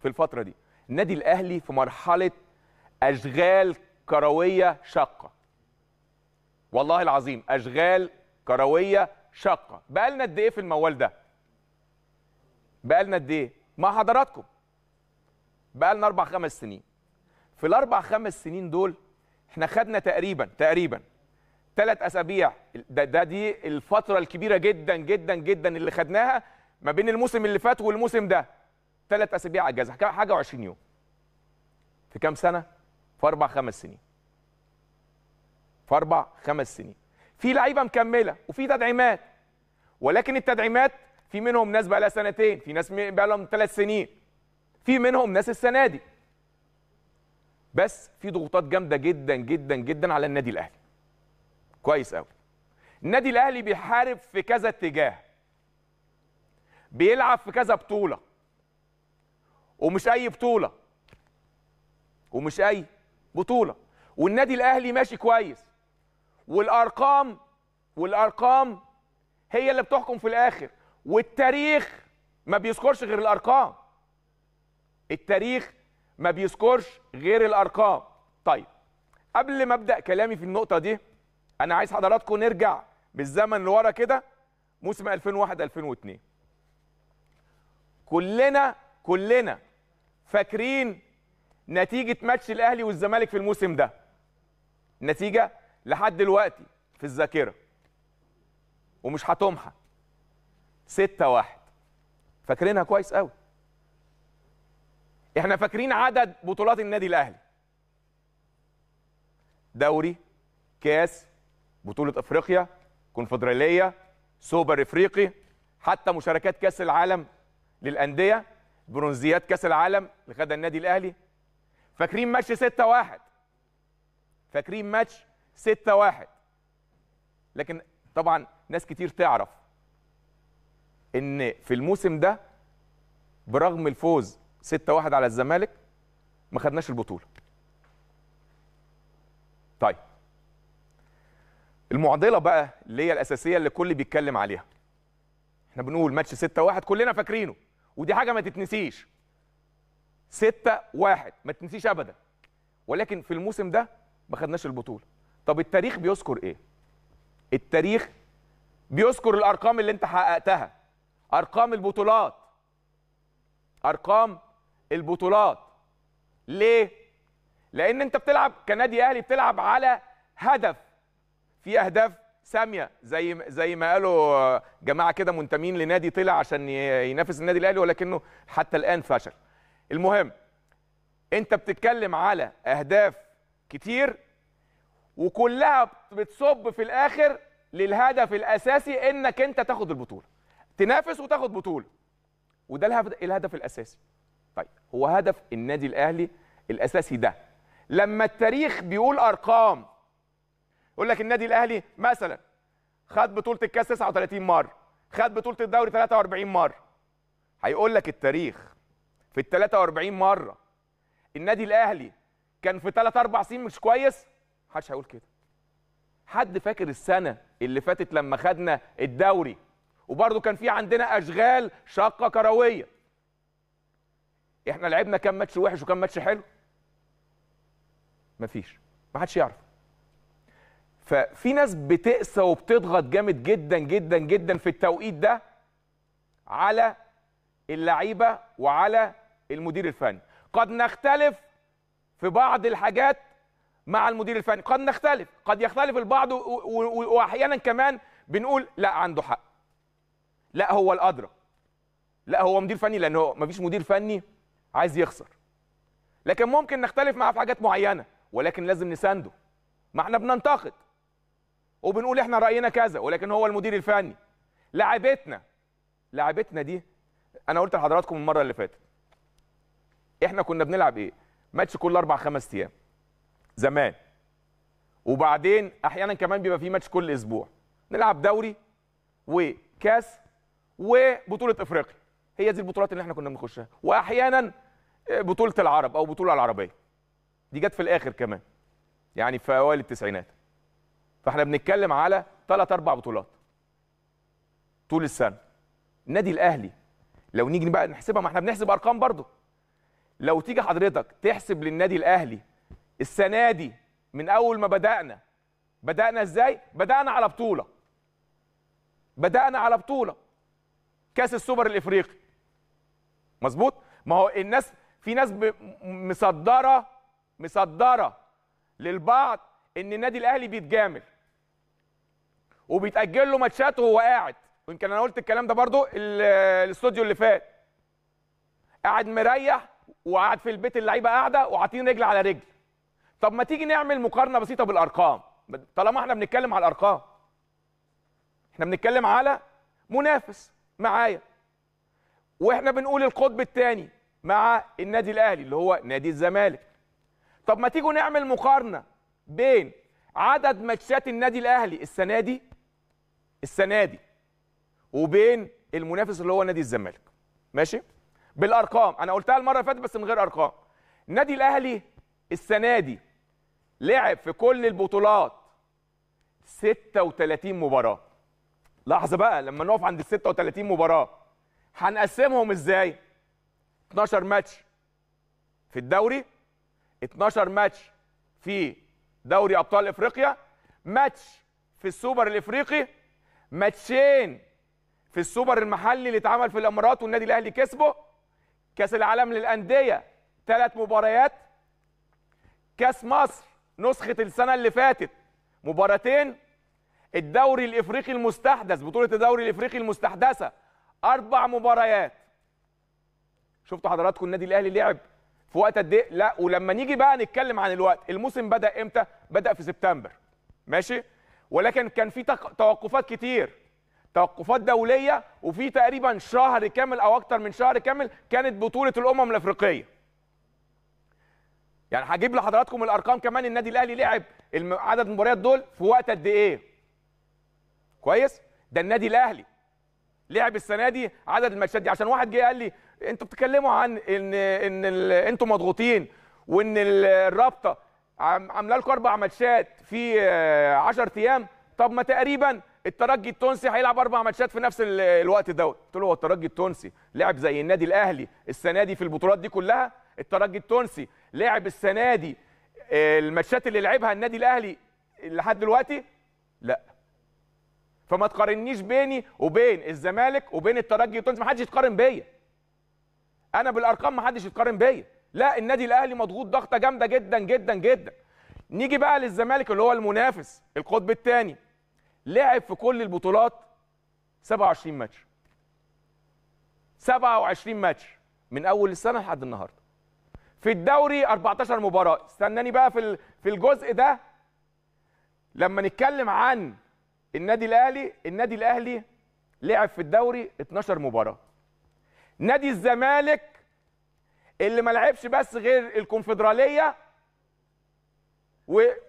في الفتره دي النادي الاهلي في مرحله اشغال كرويه شاقه والله العظيم اشغال كرويه شاقه بقالنا قد ايه في الموال ده بقالنا قد ايه مع حضراتكم بقالنا اربع خمس سنين في الاربع خمس سنين دول احنا خدنا تقريبا تقريبا ثلاث اسابيع ده, ده دي الفتره الكبيره جدا جدا جدا اللي خدناها ما بين الموسم اللي فات والموسم ده ثلاث اسابيع اجازه حاجه و20 يوم في كام سنه في اربع خمس سنين في اربع خمس سنين في لعيبه مكمله وفي تدعيمات ولكن التدعيمات في منهم ناس بقى لها سنتين في ناس بقى لهم ثلاث سنين في منهم ناس السنه دي بس في ضغوطات جامده جدا جدا جدا على النادي الاهلي كويس قوي النادي الاهلي بيحارب في كذا اتجاه بيلعب في كذا بطوله ومش اي بطوله ومش اي بطوله والنادي الاهلي ماشي كويس والارقام والارقام هي اللي بتحكم في الاخر والتاريخ ما بيذكرش غير الارقام التاريخ ما بيذكرش غير الارقام طيب قبل ما ابدا كلامي في النقطه دي انا عايز حضراتكم نرجع بالزمن لورا كده موسم 2001 2002 كلنا كلنا فاكرين نتيجه ماتش الاهلي والزمالك في الموسم ده نتيجه لحد دلوقتي في الذاكره ومش هتمحى 6 1 فاكرينها كويس قوي احنا فاكرين عدد بطولات النادي الاهلي دوري كاس بطوله افريقيا كونفدراليه سوبر افريقي حتى مشاركات كاس العالم للانديه برونزيات كاس العالم اللي خدها النادي الاهلي فاكرين ماتش 6 1 فاكرين ماتش 6 1 لكن طبعا ناس كتير تعرف ان في الموسم ده برغم الفوز 6 1 على الزمالك ما خدناش البطوله طيب المعضله بقى اللي هي الاساسيه اللي الكل بيتكلم عليها احنا بنقول ماتش 6 1 كلنا فاكرينه ودي حاجه ما تتنسيش 6 1 ما تتنسيش ابدا ولكن في الموسم ده ما خدناش البطوله طب التاريخ بيذكر ايه التاريخ بيذكر الارقام اللي انت حققتها ارقام البطولات ارقام البطولات ليه لان انت بتلعب كنادي اهلي بتلعب على هدف في اهداف ساميه زي زي ما قالوا آه، جماعه كده منتمين لنادي طلع عشان ينافس النادي الاهلي ولكنه حتى الان فشل. المهم انت بتتكلم على اهداف كتير وكلها بتصب في الاخر للهدف الاساسي انك انت تاخد البطوله. تنافس وتاخد بطوله. وده الهدف الاساسي. طيب هو هدف النادي الاهلي الاساسي ده لما التاريخ بيقول ارقام يقول لك النادي الاهلي مثلا خد بطوله الكاس 39 مره خد بطوله الدوري 43 مره هيقول لك التاريخ في ال 43 مره النادي الاهلي كان في 3 4 سنين مش كويس محدش هيقول كده حد فاكر السنه اللي فاتت لما خدنا الدوري وبرضه كان في عندنا اشغال شاقه كرويه احنا لعبنا كام ماتش وحش وكام ماتش حلو مفيش ما حدش يعرف ففي ناس بتقسى وبتضغط جامد جدا جدا جدا في التوقيت ده على اللعيبه وعلى المدير الفني قد نختلف في بعض الحاجات مع المدير الفني قد نختلف قد يختلف البعض واحيانا كمان بنقول لا عنده حق لا هو الادرى لا هو مدير فني لان هو مفيش مدير فني عايز يخسر لكن ممكن نختلف معاه في حاجات معينه ولكن لازم نسانده ما احنا بننتقد وبنقول احنا راينا كذا ولكن هو المدير الفني لعبتنا لعبتنا دي انا قلت لحضراتكم المره اللي فاتت احنا كنا بنلعب ايه ماتش كل اربع خمس ايام زمان وبعدين احيانا كمان بيبقى في ماتش كل اسبوع نلعب دوري وكاس وبطوله افريقيا هي دي البطولات اللي احنا كنا بنخشها واحيانا آه، بطوله العرب او بطوله العربيه دي جت في الاخر كمان يعني في اوائل التسعينات فاحنا بنتكلم على ثلاث اربع بطولات طول السنه النادي الاهلي لو نيجي بقى نحسبها ما احنا بنحسب ارقام برضه لو تيجي حضرتك تحسب للنادي الاهلي السنه دي من اول ما بدانا بدانا ازاي بدانا على بطوله بدانا على بطوله كاس السوبر الافريقي مظبوط ما هو الناس في ناس مصدره مصدره للبعض ان النادي الاهلي بيتجامل وبيتاجل له ماتشات وهو قاعد ويمكن انا قلت الكلام ده برضو الاستوديو اللي فات قاعد مريح وقاعد في البيت اللعيبه قاعده وعاطين رجل على رجل طب ما تيجي نعمل مقارنه بسيطه بالارقام طالما احنا بنتكلم على الارقام احنا بنتكلم على منافس معايا واحنا بنقول القطب الثاني مع النادي الاهلي اللي هو نادي الزمالك طب ما تيجوا نعمل مقارنه بين عدد ماتشات النادي الاهلي السنه دي السنه دي وبين المنافس اللي هو نادي الزمالك ماشي بالارقام انا قلتها المره اللي فاتت بس من غير ارقام النادي الاهلي السنه دي لعب في كل البطولات 36 مباراه لحظه بقى لما نقف عند ال 36 مباراه هنقسمهم ازاي 12 ماتش في الدوري 12 ماتش في دوري ابطال افريقيا ماتش في السوبر الافريقي ماتشين في السوبر المحلي اللي اتعمل في الامارات والنادي الاهلي كسبه كاس العالم للانديه ثلاث مباريات كاس مصر نسخه السنه اللي فاتت مباراتين الدوري الافريقي المستحدث بطوله الدوري الافريقي المستحدثه اربع مباريات شفتوا حضراتكم النادي الاهلي لعب في وقت قد ايه لا ولما نيجي بقى نتكلم عن الوقت الموسم بدا امتى بدا في سبتمبر ماشي ولكن كان في توقفات كتير توقفات دوليه وفي تقريبا شهر كامل او اكتر من شهر كامل كانت بطوله الامم الافريقيه يعني هجيب لحضراتكم الارقام كمان النادي الاهلي لعب عدد المباريات دول في وقت قد ايه كويس ده النادي الاهلي لعب السنه دي عدد الماتشات دي عشان واحد جه قال لي انتوا بتتكلموا عن ان ان انتوا مضغوطين وان الرابطه عامله لكم اربع ماتشات في 10 آه، ايام طب ما تقريبا الترجي التونسي هيلعب اربع ماتشات في نفس الوقت دوت قلت له هو الترجي التونسي لعب زي النادي الاهلي السنه دي في البطولات دي كلها الترجي التونسي لعب السنه دي آه، الماتشات اللي لعبها النادي الاهلي لحد دلوقتي لا فما تقارنيش بيني وبين الزمالك وبين الترجي التونسي ما حدش يتقارن بيا انا بالارقام ما حدش يتقارن بيا لا النادي الاهلي مضغوط ضغطه جامده جدا جدا جدا نيجي بقى للزمالك اللي هو المنافس القطب الثاني لعب في كل البطولات 27 ماتش 27 ماتش من اول السنه لحد النهارده في الدوري 14 مباراه استناني بقى في في الجزء ده لما نتكلم عن النادي الاهلي النادي الاهلي لعب في الدوري 12 مباراه نادي الزمالك اللي ما لعبش بس غير الكونفدراليه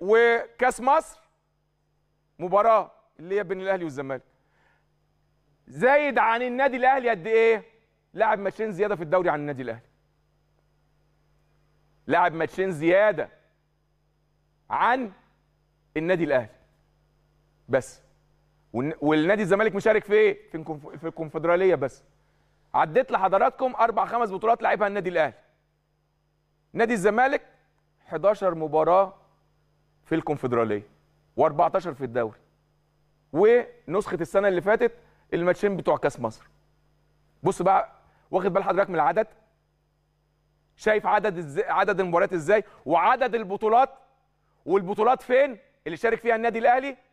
وكاس مصر مباراه اللي هي بين الاهلي والزمالك زايد عن النادي الاهلي قد ايه لعب ماتشين زياده في الدوري عن النادي الاهلي لعب ماتشين زياده عن النادي الاهلي بس والنادي الزمالك مشارك في ايه في الكونفدراليه بس عديت لحضراتكم اربع خمس بطولات لعبها النادي الاهلي نادي الزمالك 11 مباراه في الكونفدراليه و14 في الدوري ونسخه السنه اللي فاتت الماتشين بتوع كاس مصر بص بقى واخد بال حضرتك من العدد شايف عدد عدد المباريات ازاي وعدد البطولات والبطولات فين اللي شارك فيها النادي الاهلي